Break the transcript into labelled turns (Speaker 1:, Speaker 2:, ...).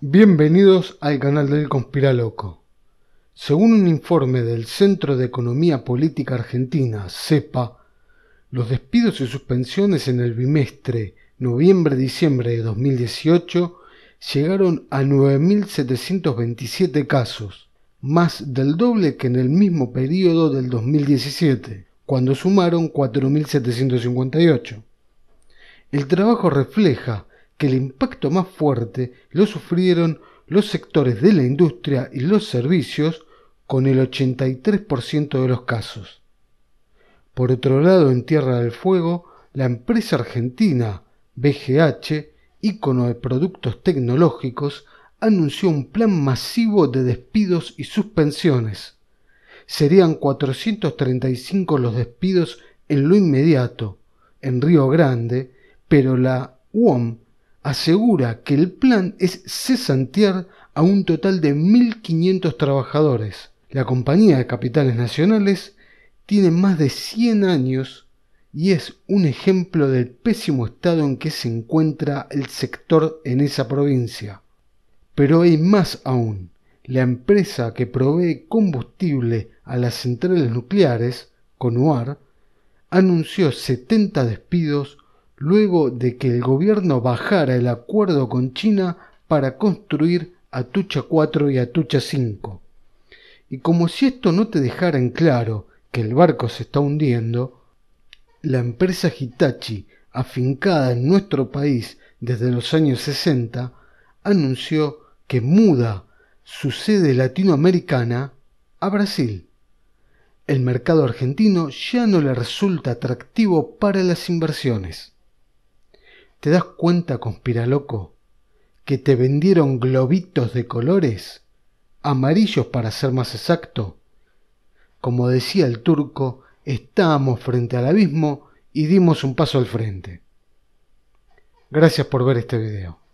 Speaker 1: Bienvenidos al canal del Conspiraloco. Según un informe del Centro de Economía Política Argentina, CEPA, los despidos y suspensiones en el bimestre noviembre-diciembre de 2018 llegaron a 9.727 casos, más del doble que en el mismo periodo del 2017, cuando sumaron 4.758. El trabajo refleja que el impacto más fuerte lo sufrieron los sectores de la industria y los servicios con el 83% de los casos. Por otro lado, en Tierra del Fuego, la empresa argentina BGH, ícono de productos tecnológicos, anunció un plan masivo de despidos y suspensiones. Serían 435 los despidos en lo inmediato, en Río Grande, pero la UOM asegura que el plan es cesantear a un total de 1.500 trabajadores. La compañía de capitales nacionales tiene más de 100 años y es un ejemplo del pésimo estado en que se encuentra el sector en esa provincia. Pero hay más aún. La empresa que provee combustible a las centrales nucleares, Conuar, anunció 70 despidos luego de que el gobierno bajara el acuerdo con China para construir Atucha 4 y Atucha 5. Y como si esto no te dejara en claro que el barco se está hundiendo, la empresa Hitachi, afincada en nuestro país desde los años 60, anunció que muda su sede latinoamericana a Brasil. El mercado argentino ya no le resulta atractivo para las inversiones. ¿Te das cuenta, conspiraloco, que te vendieron globitos de colores? Amarillos para ser más exacto. Como decía el turco, estábamos frente al abismo y dimos un paso al frente. Gracias por ver este video.